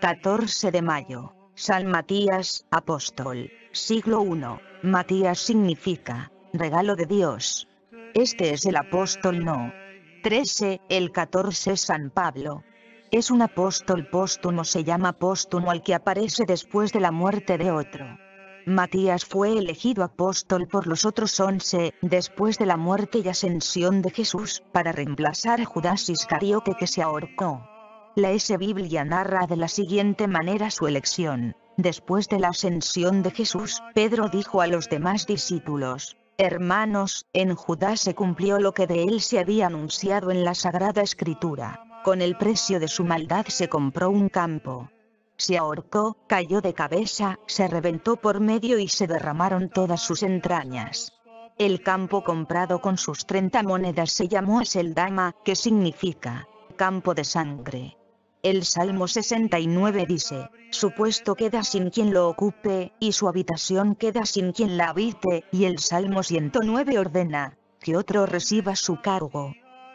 14 de mayo. San Matías, apóstol. Siglo I. Matías significa regalo de Dios. Este es el apóstol no. 13. El 14 San Pablo. Es un apóstol póstumo, se llama póstumo al que aparece después de la muerte de otro. Matías fue elegido apóstol por los otros once, después de la muerte y ascensión de Jesús, para reemplazar a Judas Iscariote que se ahorcó. La S Biblia narra de la siguiente manera su elección. Después de la ascensión de Jesús, Pedro dijo a los demás discípulos, Hermanos, en Judá se cumplió lo que de él se había anunciado en la Sagrada Escritura. Con el precio de su maldad se compró un campo. Se ahorcó, cayó de cabeza, se reventó por medio y se derramaron todas sus entrañas. El campo comprado con sus 30 monedas se llamó Aseldama, que significa campo de sangre. El Salmo 69 dice, su puesto queda sin quien lo ocupe, y su habitación queda sin quien la habite, y el Salmo 109 ordena, que otro reciba su cargo.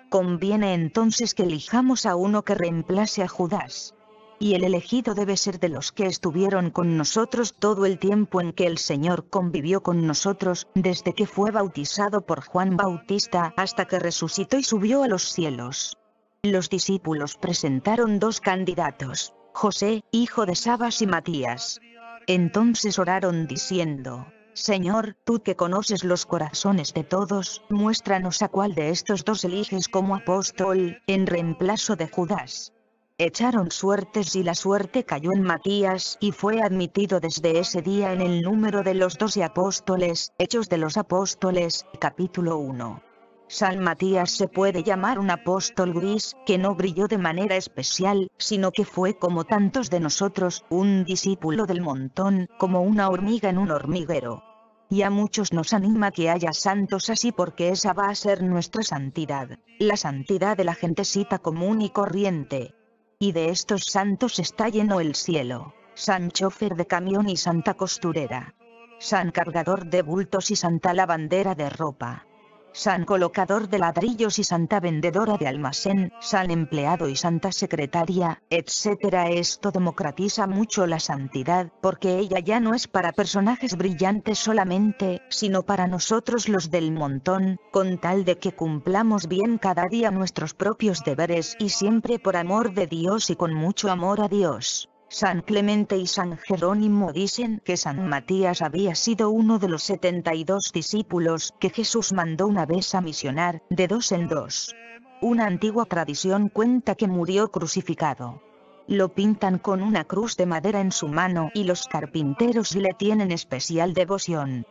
Conviene entonces que elijamos a uno que reemplace a Judas. Y el elegido debe ser de los que estuvieron con nosotros todo el tiempo en que el Señor convivió con nosotros, desde que fue bautizado por Juan Bautista hasta que resucitó y subió a los cielos. Los discípulos presentaron dos candidatos, José, hijo de Sabas y Matías. Entonces oraron diciendo, Señor, tú que conoces los corazones de todos, muéstranos a cuál de estos dos eliges como apóstol, en reemplazo de Judas. Echaron suertes y la suerte cayó en Matías y fue admitido desde ese día en el número de los doce apóstoles, Hechos de los Apóstoles, capítulo 1. San Matías se puede llamar un apóstol gris, que no brilló de manera especial, sino que fue como tantos de nosotros, un discípulo del montón, como una hormiga en un hormiguero. Y a muchos nos anima que haya santos así porque esa va a ser nuestra santidad, la santidad de la gentecita común y corriente. Y de estos santos está lleno el cielo, San chofer de camión y santa costurera, San cargador de bultos y santa lavandera de ropa. San colocador de ladrillos y Santa vendedora de almacén, San empleado y Santa secretaria, etc. Esto democratiza mucho la santidad, porque ella ya no es para personajes brillantes solamente, sino para nosotros los del montón, con tal de que cumplamos bien cada día nuestros propios deberes y siempre por amor de Dios y con mucho amor a Dios. San Clemente y San Jerónimo dicen que San Matías había sido uno de los 72 discípulos que Jesús mandó una vez a misionar, de dos en dos. Una antigua tradición cuenta que murió crucificado. Lo pintan con una cruz de madera en su mano y los carpinteros le tienen especial devoción.